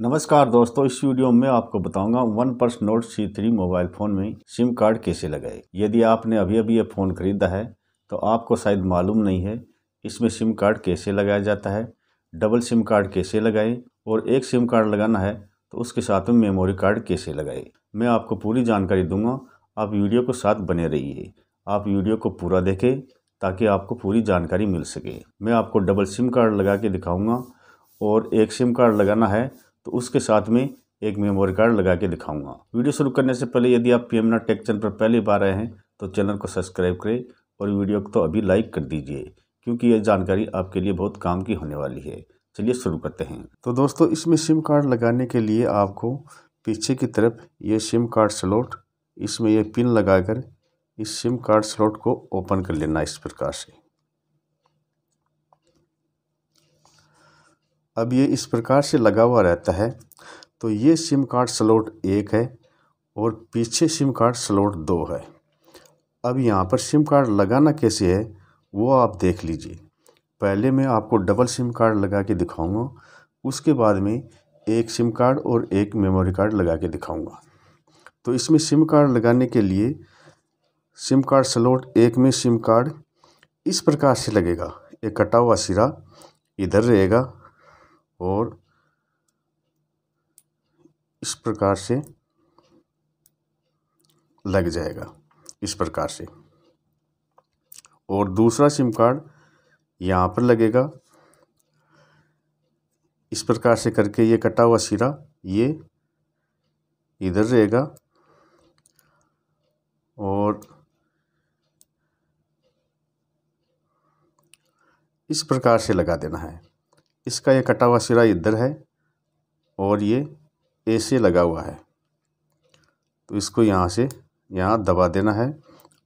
नमस्कार दोस्तों इस वीडियो में आपको बताऊंगा OnePlus Note C three mobile phone में सिम कार्ड कैसे लगाए यदि आपने अभी अभी ये फ़ोन ख़रीदा है तो आपको शायद मालूम नहीं है इसमें सिम कार्ड कैसे लगाया जाता है डबल सिम कार्ड कैसे लगाए और एक सिम कार्ड लगाना है तो उसके साथ में मेमोरी कार्ड कैसे लगाए मैं आपको पूरी जानकारी दूंगा आप वीडियो को साथ बने रहिए आप वीडियो को पूरा देखें ताकि आपको पूरी जानकारी मिल सके मैं आपको डबल सिम कार्ड लगा के दिखाऊँगा और एक सिम कार्ड लगाना है तो उसके साथ में एक मेमोरी कार्ड लगा के दिखाऊंगा वीडियो शुरू करने से पहले यदि आप पीएमना टेक चैनल पर पहली बार आए हैं तो चैनल को सब्सक्राइब करें और वीडियो को तो अभी लाइक कर दीजिए क्योंकि यह जानकारी आपके लिए बहुत काम की होने वाली है चलिए शुरू करते हैं तो दोस्तों इसमें सिम कार्ड लगाने के लिए आपको पीछे की तरफ ये सिम कार्ड स्लॉट इसमें यह पिन लगाकर इस सिम कार्ड स्लॉट को ओपन कर लेना इस प्रकार से अब ये इस प्रकार से लगा हुआ रहता है तो ये सिम कार्ड स्लॉट एक है और पीछे सिम कार्ड स्लॉट दो है अब यहाँ पर सिम कार्ड लगाना कैसे है वो आप देख लीजिए पहले मैं आपको डबल सिम कार्ड लगा के दिखाऊंगा उसके बाद में एक सिम कार्ड और एक मेमोरी कार्ड लगा के दिखाऊंगा तो इसमें सिम कार्ड लगाने के लिए सिम कार्ड स्लॉट एक में सिम कार्ड इस प्रकार से लगेगा एक कटा हुआ सिरा इधर रहेगा और इस प्रकार से लग जाएगा इस प्रकार से और दूसरा सिम कार्ड यहाँ पर लगेगा इस प्रकार से करके ये कटा हुआ सिरा ये इधर रहेगा और इस प्रकार से लगा देना है इसका ये कटा हुआ सिरा इधर है और ये ऐसे लगा हुआ है तो इसको यहाँ से यहाँ दबा देना है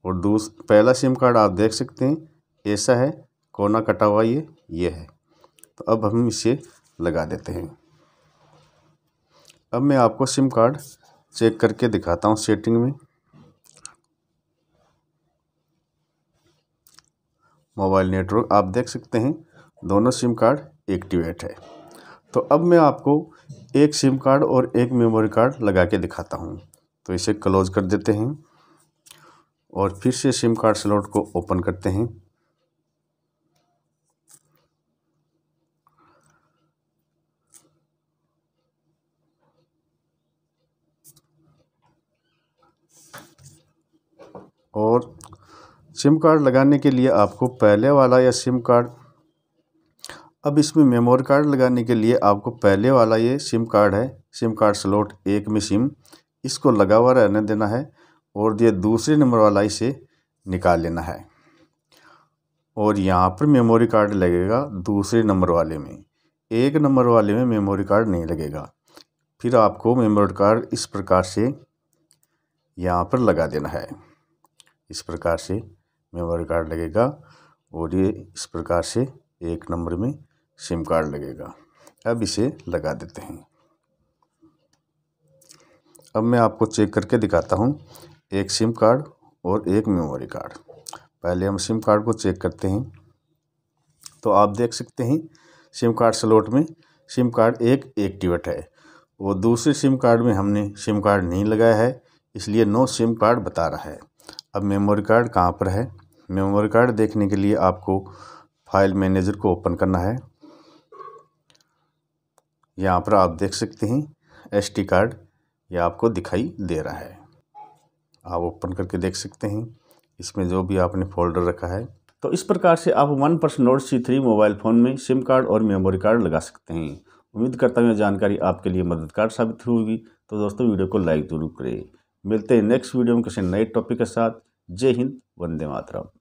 और दूस पहला सिम कार्ड आप देख सकते हैं ऐसा है कोना कटा हुआ ये ये है तो अब हम इसे लगा देते हैं अब मैं आपको सिम कार्ड चेक करके दिखाता हूँ सेटिंग में मोबाइल नेटवर्क आप देख सकते हैं दोनों सिम कार्ड एक्टिवेट है तो अब मैं आपको एक सिम कार्ड और एक मेमोरी कार्ड लगा के दिखाता हूँ तो इसे क्लोज कर देते हैं और फिर से सिम कार्ड स्लॉट को ओपन करते हैं और सिम कार्ड लगाने के लिए आपको पहले वाला या सिम कार्ड अब इसमें मेमोरी कार्ड लगाने के लिए आपको पहले वाला ये सिम कार्ड है सिम कार्ड स्लॉट एक में सिम इसको लगा हुआ रहने देना है और ये दूसरे नंबर वाला इसे निकाल लेना है और यहाँ पर मेमोरी कार्ड लगेगा दूसरे नंबर वाले में एक नंबर वाले में मेमोरी कार्ड नहीं लगेगा फिर आपको मेमोरी कार्ड इस प्रकार से यहाँ पर लगा देना है इस प्रकार से मेमोरी कार्ड लगेगा और ये इस प्रकार से एक नंबर में सिम कार्ड लगेगा अब इसे लगा देते हैं अब मैं आपको चेक करके दिखाता हूँ एक सिम कार्ड और एक मेमोरी कार्ड पहले हम सिम कार्ड को चेक करते हैं तो आप देख सकते हैं सिम कार्ड स्लॉट में सिम कार्ड एक एक्टिवेट है और दूसरे सिम कार्ड में हमने सिम कार्ड नहीं लगाया है इसलिए नो सिम कार्ड बता रहा है अब मेमोरी कार्ड कहाँ पर है मेमोरी कार्ड देखने के लिए आपको फाइल मैनेजर को ओपन करना है यहाँ पर आप देख सकते हैं एसटी कार्ड ये आपको दिखाई दे रहा है आप ओपन करके देख सकते हैं इसमें जो भी आपने फोल्डर रखा है तो इस प्रकार से आप OnePlus Note C three mobile phone में सिम कार्ड और मेमोरी कार्ड लगा सकते हैं उम्मीद करता हूँ यह जानकारी आपके लिए मददगार साबित होगी तो दोस्तों वीडियो को लाइक जरूर करें मिलते हैं नेक्स्ट वीडियो में किसी नए टॉपिक के साथ जय हिंद वंदे मातरम